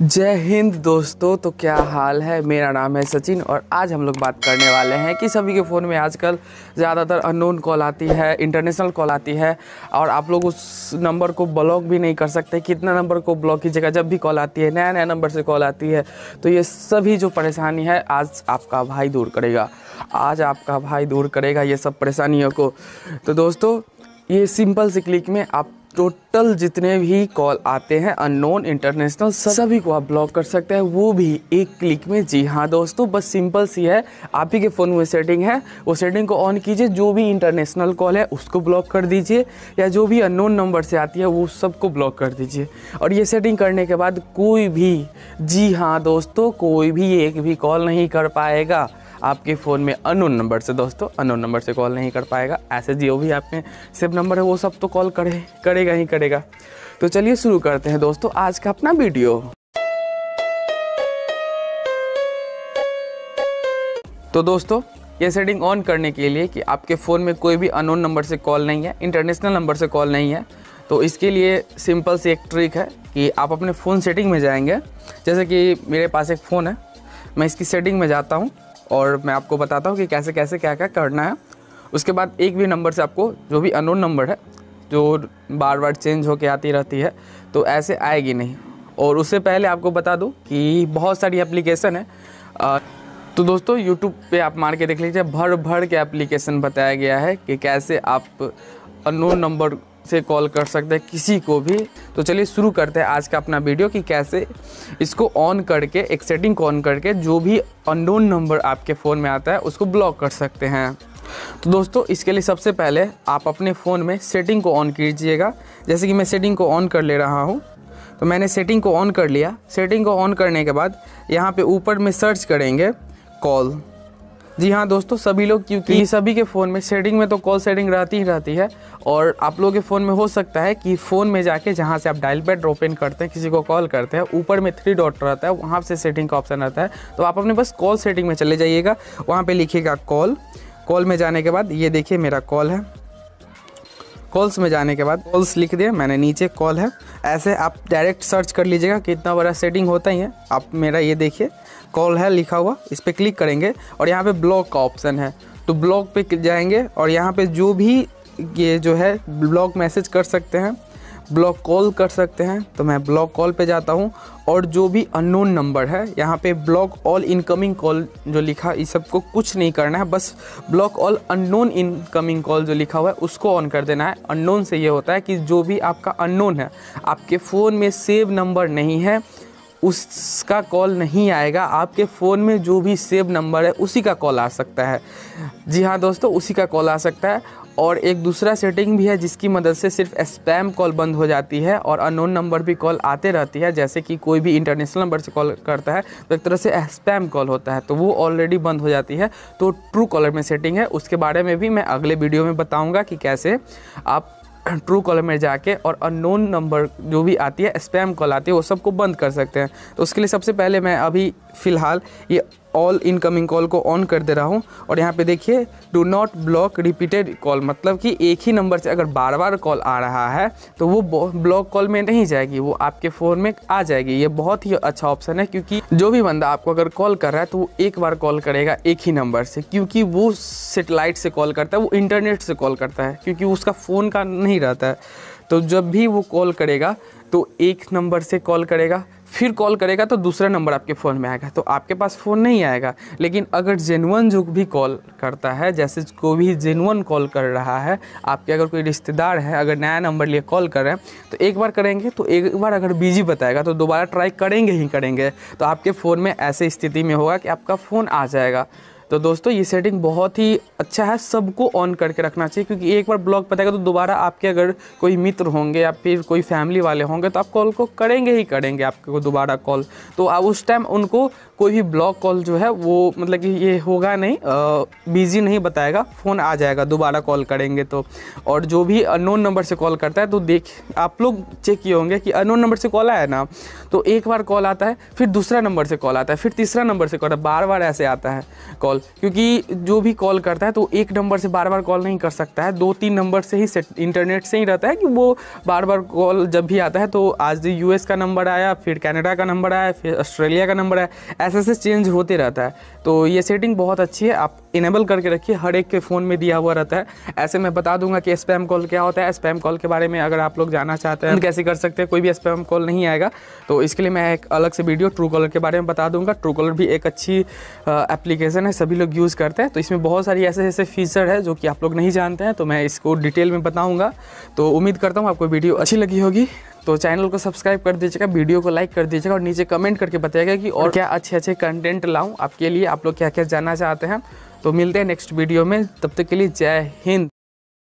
जय हिंद दोस्तों तो क्या हाल है मेरा नाम है सचिन और आज हम लोग बात करने वाले हैं कि सभी के फ़ोन में आजकल ज़्यादातर अननोन कॉल आती है इंटरनेशनल कॉल आती है और आप लोग उस नंबर को ब्लॉक भी नहीं कर सकते कितना नंबर को ब्लॉक कीजिएगा जब भी कॉल आती है नया नया नंबर से कॉल आती है तो ये सभी जो परेशानी है आज आपका भाई दूर करेगा आज आपका भाई दूर करेगा ये सब परेशानियों को तो दोस्तों ये सिंपल सी क्लिक में आप टोटल जितने भी कॉल आते हैं अननोन इंटरनेशनल सभी को आप ब्लॉक कर सकते हैं वो भी एक क्लिक में जी हाँ दोस्तों बस सिंपल सी है आप ही के फ़ोन में सेटिंग है वो सेटिंग को ऑन कीजिए जो भी इंटरनेशनल कॉल है उसको ब्लॉक कर दीजिए या जो भी अननोन नंबर से आती है वो सबको ब्लॉक कर दीजिए और ये सेटिंग करने के बाद कोई भी जी हाँ दोस्तों कोई भी एक भी कॉल नहीं कर पाएगा आपके फ़ोन में अनोन नंबर से दोस्तों अनोन नंबर से कॉल नहीं कर पाएगा ऐसे जियो भी आपके सेव नंबर है वो सब तो कॉल करे करेगा ही करेगा तो चलिए शुरू करते हैं दोस्तों आज का अपना वीडियो तो दोस्तों ये सेटिंग ऑन करने के लिए कि आपके फ़ोन में कोई भी अनोन नंबर से कॉल नहीं है इंटरनेशनल नंबर से कॉल नहीं है तो इसके लिए सिंपल सी एक ट्रिक है कि आप अपने फ़ोन सेटिंग में जाएंगे जैसे कि मेरे पास एक फ़ोन है मैं इसकी सेटिंग में जाता हूँ और मैं आपको बताता हूँ कि कैसे कैसे क्या क्या करना है उसके बाद एक भी नंबर से आपको जो भी अनोन नंबर है जो बार बार चेंज होकर आती रहती है तो ऐसे आएगी नहीं और उससे पहले आपको बता दूँ कि बहुत सारी एप्लीकेशन है आ, तो दोस्तों यूट्यूब पे आप मार के देख लीजिए भर भर के एप्लीकेशन बताया गया है कि कैसे आप अनोन नंबर से कॉल कर सकते हैं किसी को भी तो चलिए शुरू करते हैं आज का अपना वीडियो कि कैसे इसको ऑन करके एक सेटिंग को ऑन करके जो भी अनडोन नंबर आपके फ़ोन में आता है उसको ब्लॉक कर सकते हैं तो दोस्तों इसके लिए सबसे पहले आप अपने फ़ोन में सेटिंग को ऑन कीजिएगा जैसे कि मैं सेटिंग को ऑन कर ले रहा हूँ तो मैंने सेटिंग को ऑन कर लिया सेटिंग को ऑन करने के बाद यहाँ पे ऊपर में सर्च करेंगे कॉल जी हाँ दोस्तों सभी लोग क्योंकि सभी के फ़ोन में सेटिंग में तो कॉल सेटिंग रहती ही रहती है और आप लोगों के फ़ोन में हो सकता है कि फ़ोन में जाके जहाँ से आप डायल पैड ओपन करते हैं किसी को कॉल करते हैं ऊपर में थ्री डॉट रहता है वहाँ से सेटिंग का ऑप्शन रहता है तो आप अपने बस कॉल सेटिंग में चले जाइएगा वहाँ पर लिखिएगा कॉल कॉल में जाने के बाद ये देखिए मेरा कॉल है कॉल्स में जाने के बाद कॉल्स लिख दिया मैंने नीचे कॉल है ऐसे आप डायरेक्ट सर्च कर लीजिएगा कितना बड़ा सेटिंग होता ही है आप मेरा ये देखिए कॉल है लिखा हुआ इस पर क्लिक करेंगे और यहाँ पे ब्लॉक का ऑप्शन है तो ब्लॉक पे जाएंगे और यहाँ पे जो भी ये जो है ब्लॉक मैसेज कर सकते हैं ब्लॉक कॉल कर सकते हैं तो मैं ब्लॉक कॉल पे जाता हूँ और जो भी अननोन नंबर है यहाँ पे ब्लॉक ऑल इनकमिंग कॉल जो लिखा इस सब को कुछ नहीं करना है बस block all unknown incoming call जो लिखा हुआ है उसको ऑन कर देना है अननोन से ये होता है कि जो भी आपका अननोन है आपके फ़ोन में सेव नंबर नहीं है उसका कॉल नहीं आएगा आपके फ़ोन में जो भी सेव नंबर है उसी का कॉल आ सकता है जी हाँ दोस्तों उसी का कॉल आ सकता है और एक दूसरा सेटिंग भी है जिसकी मदद से सिर्फ स्पैम कॉल बंद हो जाती है और अनोन नंबर भी कॉल आते रहती है जैसे कि कोई भी इंटरनेशनल नंबर से कॉल करता है तो एक तरह से स्पैम कॉल होता है तो वो ऑलरेडी बंद हो जाती है तो ट्रू कॉलर में सेटिंग है उसके बारे में भी मैं अगले वीडियो में बताऊँगा कि कैसे आप ट्रू कॉलर में जाके और अननोन नंबर जो भी आती है स्पैम कॉल आती है वो सबको बंद कर सकते हैं तो उसके लिए सबसे पहले मैं अभी फ़िलहाल ये ऑल इनकमिंग कॉल को ऑन कर दे रहा हूँ और यहाँ पे देखिए do not block repeated call मतलब कि एक ही नंबर से अगर बार बार कॉल आ रहा है तो वो ब्लॉक कॉल में नहीं जाएगी वो आपके फ़ोन में आ जाएगी ये बहुत ही अच्छा ऑप्शन है क्योंकि जो भी बंदा आपको अगर कॉल कर रहा है तो वो एक बार कॉल करेगा एक ही नंबर से क्योंकि वो सेटेलाइट से कॉल करता है वो इंटरनेट से कॉल करता है क्योंकि उसका फ़ोन का नहीं रहता है तो जब भी वो कॉल करेगा तो एक नंबर से कॉल करेगा फिर कॉल करेगा तो दूसरा नंबर आपके फ़ोन में आएगा तो आपके पास फ़ोन नहीं आएगा लेकिन अगर जेनुअन जो भी कॉल करता है जैसे कोई भी जेनुअन कॉल कर रहा है आपके अगर कोई रिश्तेदार है अगर नया नंबर लिए कॉल कर रहे हैं तो एक बार करेंगे तो एक बार अगर बिजी बताएगा तो दोबारा ट्राई करेंगे ही करेंगे तो आपके फ़ोन में ऐसे स्थिति में होगा कि आपका फ़ोन आ जाएगा तो दोस्तों ये सेटिंग बहुत ही अच्छा है सबको ऑन करके रखना चाहिए क्योंकि एक बार ब्लॉक बताएगा तो दोबारा आपके अगर कोई मित्र होंगे या फिर कोई फैमिली वाले होंगे तो आप कॉल को करेंगे ही करेंगे को दोबारा कॉल तो आप उस टाइम उनको कोई भी ब्लॉक कॉल जो है वो मतलब कि ये होगा नहीं बिज़ी नहीं बताएगा फ़ोन आ जाएगा दोबारा कॉल करेंगे तो और जो भी अनोन नंबर से कॉल करता है तो देख आप लोग चेक किए होंगे कि अनोन नंबर से कॉल आया ना तो एक बार कॉल आता है फिर दूसरा नंबर से कॉल आता है फिर तीसरा नंबर से कॉल बार बार ऐसे आता है कॉल कॉल क्योंकि जो भी कॉल करता है तो एक नंबर से बार बार कॉल नहीं कर सकता है दो तीन नंबर से ही सेट इंटरनेट से ही रहता है कि वो बार बार कॉल जब भी आता है तो आज यूएस का नंबर आया फिर कैनेडा का नंबर आया फिर ऑस्ट्रेलिया का नंबर आया ऐसे ऐसे चेंज होते रहता है तो ये सेटिंग बहुत अच्छी है आप इनेबल करके रखिए हर एक के फ़ोन में दिया हुआ रहता है ऐसे मैं बता दूंगा कि स्पैम कॉल क्या होता है स्पैम कॉल के बारे में अगर आप लोग जानना चाहते हैं कैसे कर सकते हैं कोई भी स्पैम कॉल नहीं आएगा तो इसके लिए मैं एक अलग से वीडियो ट्रू कॉलर के बारे में बता दूंगा ट्रू कॉलर भी एक अच्छी एप्लीकेशन है सब सभी लोग यूज़ करते हैं तो इसमें बहुत सारी ऐसे ऐसे फीचर है जो कि आप लोग नहीं जानते हैं तो मैं इसको डिटेल में बताऊँगा तो उम्मीद करता हूँ आपको वीडियो अच्छी लगी होगी तो चैनल को सब्सक्राइब कर दीजिएगा वीडियो को लाइक कर दीजिएगा और नीचे कमेंट करके बताइएगा कि और क्या अच्छे अच्छे कंटेंट लाऊँ आपके लिए आप लोग क्या क्या जानना चाहते हैं तो मिलते हैं नेक्स्ट वीडियो में तब तक के लिए जय हिंद